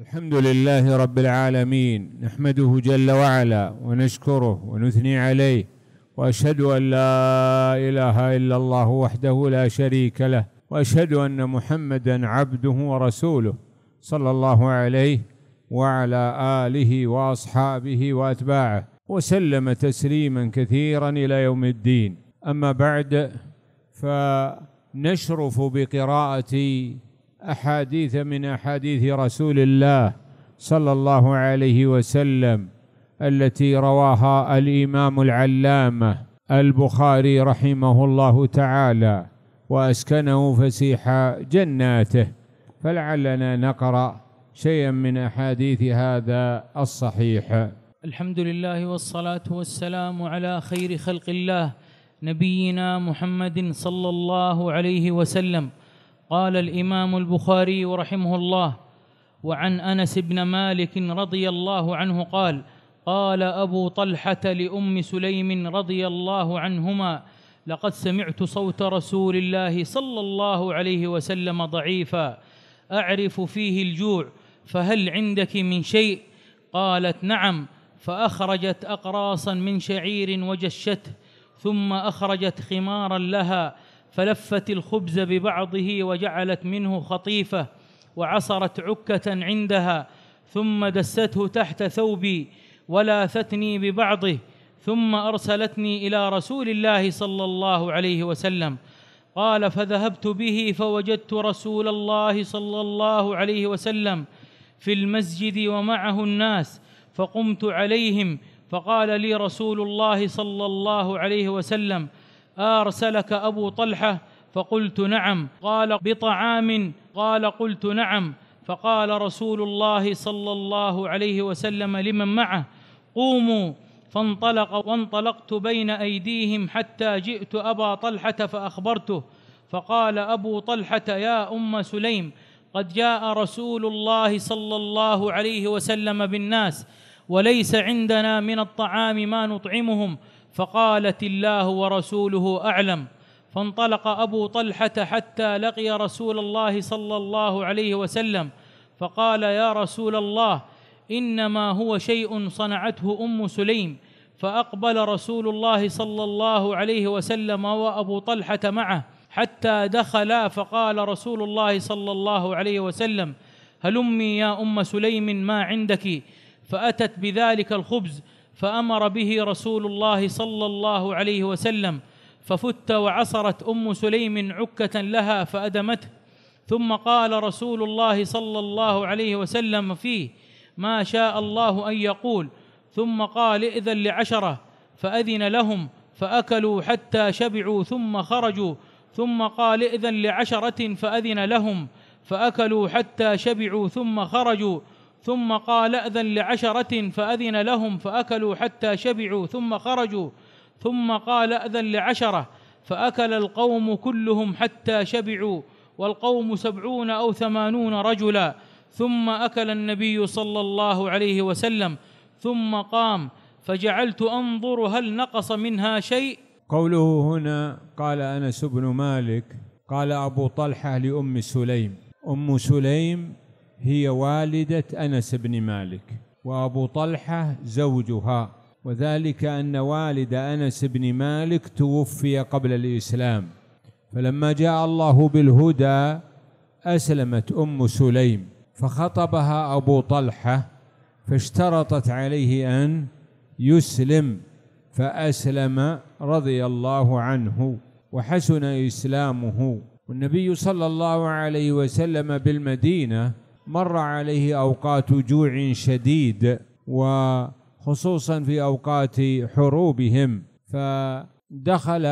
الحمد لله رب العالمين نحمده جل وعلا ونشكره ونثني عليه واشهد ان لا اله الا الله وحده لا شريك له واشهد ان محمدا عبده ورسوله صلى الله عليه وعلى اله واصحابه واتباعه وسلم تسليما كثيرا الى يوم الدين اما بعد فنشرف بقراءه أحاديث من أحاديث رسول الله صلى الله عليه وسلم التي رواها الإمام العلامة البخاري رحمه الله تعالى وأسكنه فسيح جناته فلعلنا نقرأ شيئا من أحاديث هذا الصحيح الحمد لله والصلاة والسلام على خير خلق الله نبينا محمد صلى الله عليه وسلم قال الامام البخاري رحمه الله وعن انس بن مالك رضي الله عنه قال قال ابو طلحه لام سليم رضي الله عنهما لقد سمعت صوت رسول الله صلى الله عليه وسلم ضعيفا اعرف فيه الجوع فهل عندك من شيء قالت نعم فاخرجت اقراصا من شعير وجشته ثم اخرجت خمارا لها فلفت الخبز ببعضه وجعلت منه خطيفه وعصرت عكه عندها ثم دسته تحت ثوبي ولاثتني ببعضه ثم ارسلتني الى رسول الله صلى الله عليه وسلم قال فذهبت به فوجدت رسول الله صلى الله عليه وسلم في المسجد ومعه الناس فقمت عليهم فقال لي رسول الله صلى الله عليه وسلم ارسلك ابو طلحه فقلت نعم قال بطعام قال قلت نعم فقال رسول الله صلى الله عليه وسلم لمن معه قوموا فانطلق وانطلقت بين ايديهم حتى جئت ابا طلحه فاخبرته فقال ابو طلحه يا ام سليم قد جاء رسول الله صلى الله عليه وسلم بالناس وليس عندنا من الطعام ما نطعمهم فقالت الله ورسوله اعلم فانطلق ابو طلحه حتى لقي رسول الله صلى الله عليه وسلم فقال يا رسول الله انما هو شيء صنعته ام سليم فاقبل رسول الله صلى الله عليه وسلم وابو طلحه معه حتى دخلا فقال رسول الله صلى الله عليه وسلم هلمي يا ام سليم ما عندك فاتت بذلك الخبز فامر به رسول الله صلى الله عليه وسلم ففت وعصرت ام سليم عكه لها فادمته ثم قال رسول الله صلى الله عليه وسلم فيه ما شاء الله ان يقول ثم قال ائذن لعشره فاذن لهم فاكلوا حتى شبعوا ثم خرجوا ثم قال ائذن لعشره فاذن لهم فاكلوا حتى شبعوا ثم خرجوا ثم قال أذن لعشرة فأذن لهم فأكلوا حتى شبعوا ثم خرجوا ثم قال أذن لعشرة فأكل القوم كلهم حتى شبعوا والقوم سبعون أو ثمانون رجلا ثم أكل النبي صلى الله عليه وسلم ثم قام فجعلت أنظر هل نقص منها شيء قوله هنا قال أنس بن مالك قال أبو طلحة لأم سليم أم سليم هي والدة أنس بن مالك وأبو طلحة زوجها وذلك أن والد أنس بن مالك توفي قبل الإسلام فلما جاء الله بالهدى أسلمت أم سليم فخطبها أبو طلحة فاشترطت عليه أن يسلم فأسلم رضي الله عنه وحسن إسلامه والنبي صلى الله عليه وسلم بالمدينة مر عليه أوقات جوع شديد وخصوصا في أوقات حروبهم فدخل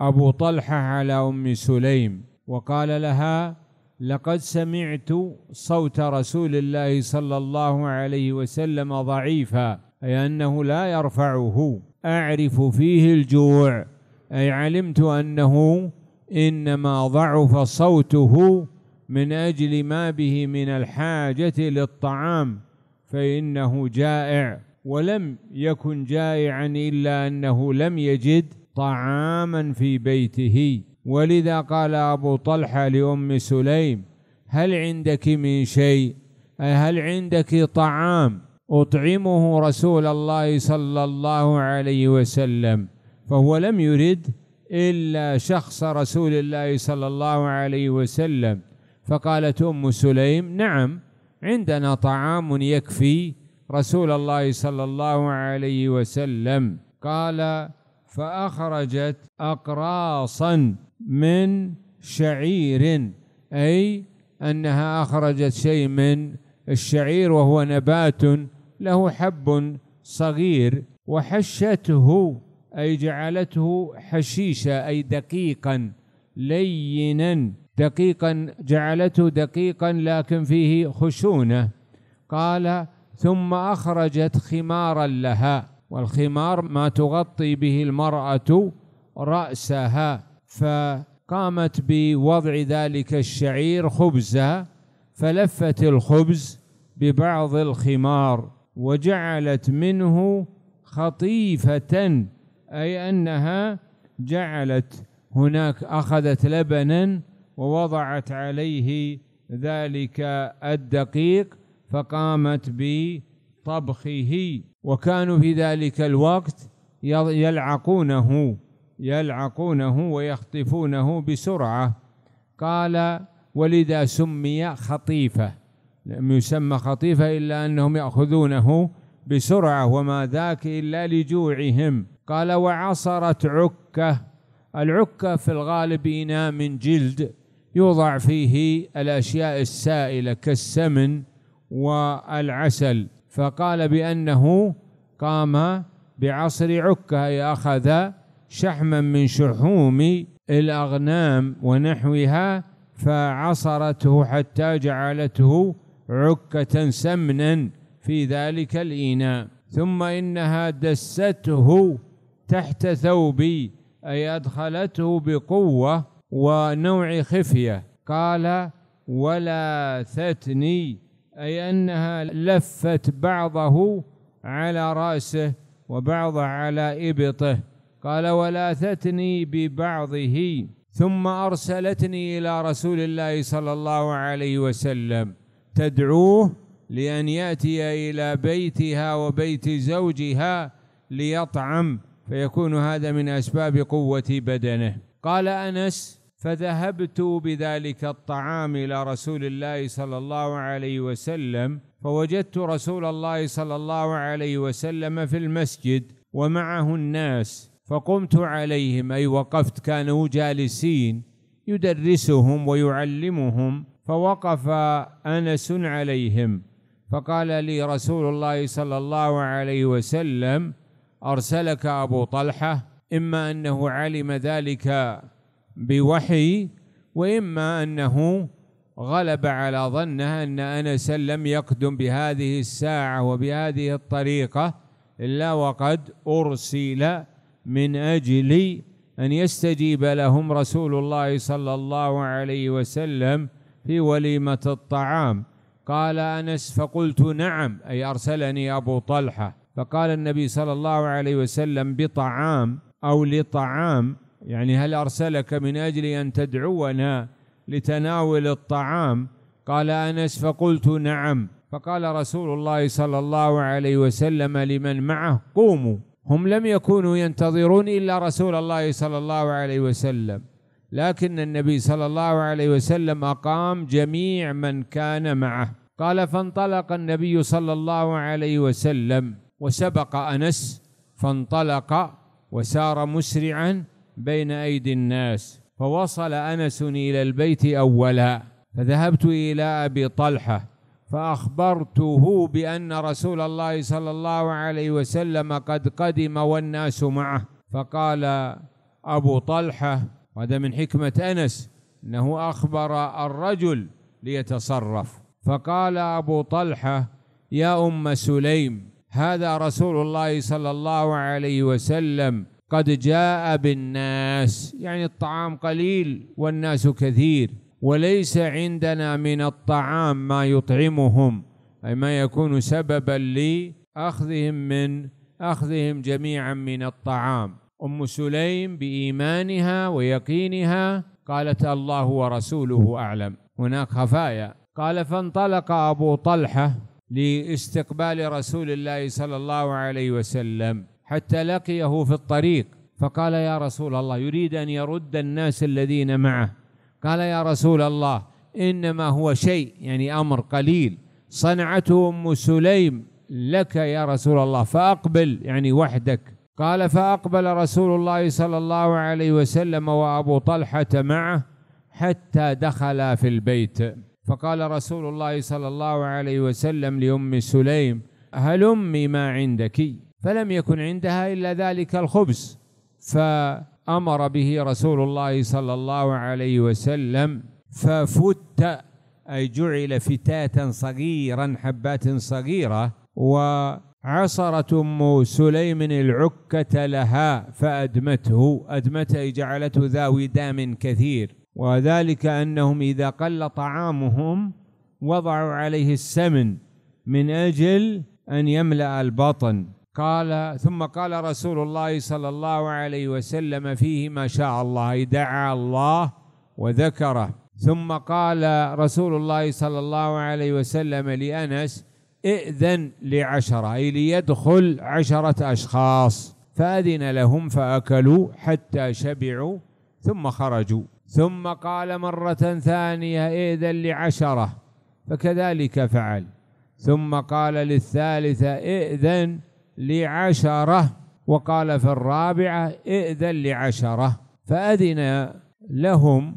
أبو طلحة على أم سليم وقال لها لقد سمعت صوت رسول الله صلى الله عليه وسلم ضعيفا أي أنه لا يرفعه أعرف فيه الجوع أي علمت أنه إنما ضعف صوته من أجل ما به من الحاجة للطعام فإنه جائع ولم يكن جائعا إلا أنه لم يجد طعاما في بيته ولذا قال أبو طلحة لأم سليم هل عندك من شيء هل عندك طعام أطعمه رسول الله صلى الله عليه وسلم فهو لم يرد إلا شخص رسول الله صلى الله عليه وسلم فقالت أم سليم نعم عندنا طعام يكفي رسول الله صلى الله عليه وسلم قال فأخرجت أقراصا من شعير أي أنها أخرجت شيء من الشعير وهو نبات له حب صغير وحشته أي جعلته حشيشة أي دقيقا لينا دقيقا جعلته دقيقا لكن فيه خشونة قال ثم أخرجت خمارا لها والخمار ما تغطي به المرأة رأسها فقامت بوضع ذلك الشعير خبزها فلفت الخبز ببعض الخمار وجعلت منه خطيفة أي أنها جعلت هناك أخذت لبنا ووضعت عليه ذلك الدقيق فقامت بطبخه وكانوا في ذلك الوقت يلعقونه يلعقونه ويخطفونه بسرعة قال ولذا سمي خطيفة لم يسمى خطيفة إلا أنهم يأخذونه بسرعة وما ذاك إلا لجوعهم قال وعصرت عكة العكة في الغالب إناء من جلد يوضع فيه الأشياء السائلة كالسمن والعسل فقال بأنه قام بعصر عكه أي أخذ شحما من شحوم الأغنام ونحوها فعصرته حتى جعلته عكة سمنا في ذلك الإناء ثم إنها دسته تحت ثوبي أي أدخلته بقوة ونوع خفية قال ولا ثتني أي أنها لفت بعضه على رأسه وبعض على إبطه قال ولا ثتني ببعضه ثم أرسلتني إلى رسول الله صلى الله عليه وسلم تدعوه لأن يأتي إلى بيتها وبيت زوجها ليطعم فيكون هذا من أسباب قوة بدنه قال أنس فذهبت بذلك الطعام الى رسول الله صلى الله عليه وسلم فوجدت رسول الله صلى الله عليه وسلم في المسجد ومعه الناس فقمت عليهم اي وقفت كانوا جالسين يدرسهم ويعلمهم فوقف انس عليهم فقال لي رسول الله صلى الله عليه وسلم ارسلك ابو طلحه اما انه علم ذلك بوحي وإما أنه غلب على ظنه أن أنسا لم يقدم بهذه الساعة وبهذه الطريقة إلا وقد أرسل من أجل أن يستجيب لهم رسول الله صلى الله عليه وسلم في وليمة الطعام قال أنس فقلت نعم أي أرسلني أبو طلحة فقال النبي صلى الله عليه وسلم بطعام أو لطعام يعني هل أرسلك من أجل أن تدعونا لتناول الطعام قال أنس فقلت نعم فقال رسول الله صلى الله عليه وسلم لمن معه قوموا هم لم يكونوا ينتظرون إلا رسول الله صلى الله عليه وسلم لكن النبي صلى الله عليه وسلم أقام جميع من كان معه قال فانطلق النبي صلى الله عليه وسلم وسبق أنس فانطلق وسار مسرعا بين أيدي الناس فوصل أنس إلى البيت أولا فذهبت إلى أبي طلحة فأخبرته بأن رسول الله صلى الله عليه وسلم قد قدم والناس معه فقال أبو طلحة وهذا من حكمة أنس أنه أخبر الرجل ليتصرف فقال أبو طلحة يا أم سليم هذا رسول الله صلى الله عليه وسلم قد جاء بالناس يعني الطعام قليل والناس كثير وليس عندنا من الطعام ما يطعمهم أي ما يكون سببا لأخذهم من أخذهم جميعا من الطعام أم سليم بإيمانها ويقينها قالت الله ورسوله أعلم هناك خفايا قال فانطلق أبو طلحة لاستقبال رسول الله صلى الله عليه وسلم حتى لقيه في الطريق فقال يا رسول الله يريد أن يرد الناس الذين معه قال يا رسول الله إنما هو شيء يعني أمر قليل صنعته أم سليم لك يا رسول الله فأقبل يعني وحدك قال فأقبل رسول الله صلى الله عليه وسلم وأبو طلحة معه حتى دخلا في البيت فقال رسول الله صلى الله عليه وسلم لأم سليم هل أمي ما عندك فلم يكن عندها إلا ذلك الخبز فأمر به رسول الله صلى الله عليه وسلم ففت أي جعل فتاتا صغيرا حبات صغيرة وعصرت أم سليم العكة لها فأدمته أدمته جعلته ذا ودام كثير وذلك أنهم إذا قل طعامهم وضعوا عليه السمن من أجل أن يملأ البطن قال ثم قال رسول الله صلى الله عليه وسلم فيه ما شاء الله أي دعا الله وذكره ثم قال رسول الله صلى الله عليه وسلم لأنس ائذن لعشرة أي ليدخل عشرة أشخاص فأذن لهم فأكلوا حتى شبعوا ثم خرجوا ثم قال مرة ثانية ائذن لعشرة فكذلك فعل ثم قال للثالثة ائذن لعشرة وقال في الرابعة ائذن لعشرة فأذن لهم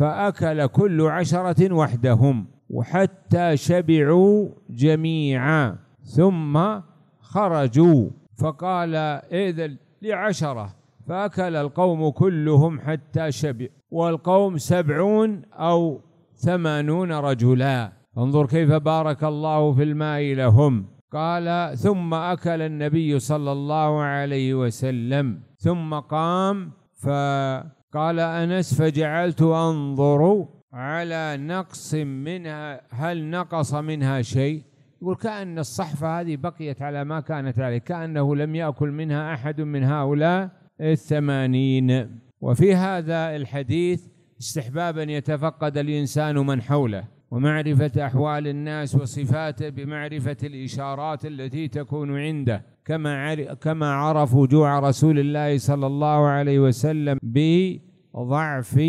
فأكل كل عشرة وحدهم وحتى شبعوا جميعا ثم خرجوا فقال ائذن لعشرة فأكل القوم كلهم حتى شبع والقوم سبعون أو ثمانون رجلا انظر كيف بارك الله في الماء لهم قال ثم أكل النبي صلى الله عليه وسلم ثم قام فقال أنس فجعلت أنظر على نقص منها هل نقص منها شيء يقول كأن الصحفة هذه بقيت على ما كانت عليه كأنه لم يأكل منها أحد من هؤلاء الثمانين وفي هذا الحديث استحباب أن يتفقد الإنسان من حوله ومعرفة أحوال الناس وصفاته بمعرفة الإشارات التي تكون عنده كما كما عرف وجوع رسول الله صلى الله عليه وسلم بضعف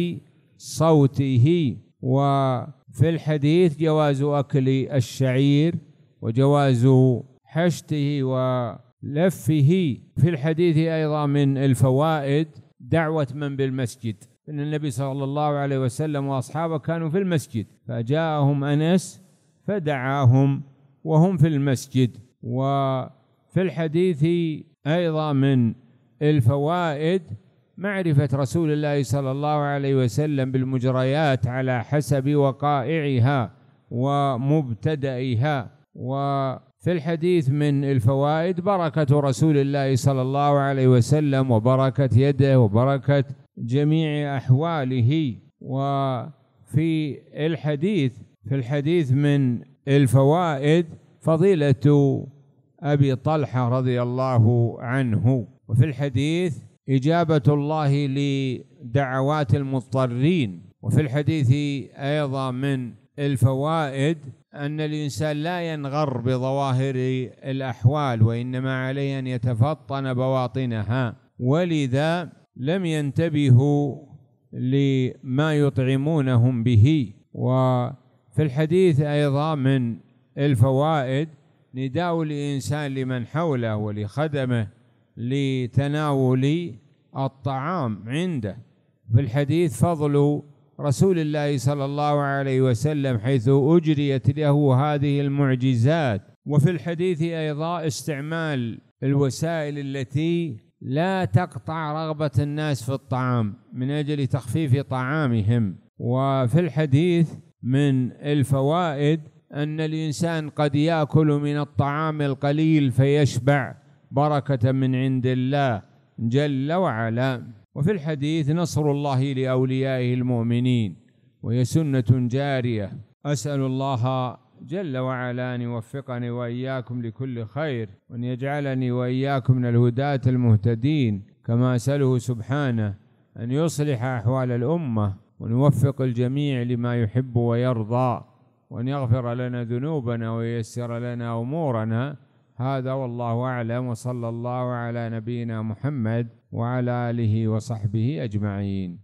صوته وفي الحديث جواز أكل الشعير وجواز حشته ولفه في الحديث أيضا من الفوائد دعوة من بالمسجد أن النبي صلى الله عليه وسلم وأصحابه كانوا في المسجد فجاءهم أنس فدعاهم وهم في المسجد وفي الحديث أيضا من الفوائد معرفة رسول الله صلى الله عليه وسلم بالمجريات على حسب وقائعها ومبتدئها وفي الحديث من الفوائد بركة رسول الله صلى الله عليه وسلم وبركة يده وبركة جميع أحواله وفي الحديث في الحديث من الفوائد فضيلة أبي طلحة رضي الله عنه وفي الحديث إجابة الله لدعوات المضطرين وفي الحديث أيضا من الفوائد أن الإنسان لا ينغر بظواهر الأحوال وإنما عليه أن يتفطن بواطنها ولذا لم ينتبهوا لما يطعمونهم به وفي الحديث أيضا من الفوائد نداء الإنسان لمن حوله ولخدمه لتناول الطعام عنده في الحديث فضل رسول الله صلى الله عليه وسلم حيث أجريت له هذه المعجزات وفي الحديث أيضا استعمال الوسائل التي لا تقطع رغبة الناس في الطعام من أجل تخفيف طعامهم وفي الحديث من الفوائد أن الإنسان قد يأكل من الطعام القليل فيشبع بركة من عند الله جل وعلا وفي الحديث نصر الله لأوليائه المؤمنين وهي سنة جارية أسأل الله جل وعلا أن يوفقني وإياكم لكل خير وأن يجعلني وإياكم من الهداة المهتدين كما أسأله سبحانه أن يصلح أحوال الأمة وأن يوفق الجميع لما يحب ويرضى وأن يغفر لنا ذنوبنا وييسر لنا أمورنا هذا والله أعلم وصلى الله على نبينا محمد وعلى آله وصحبه أجمعين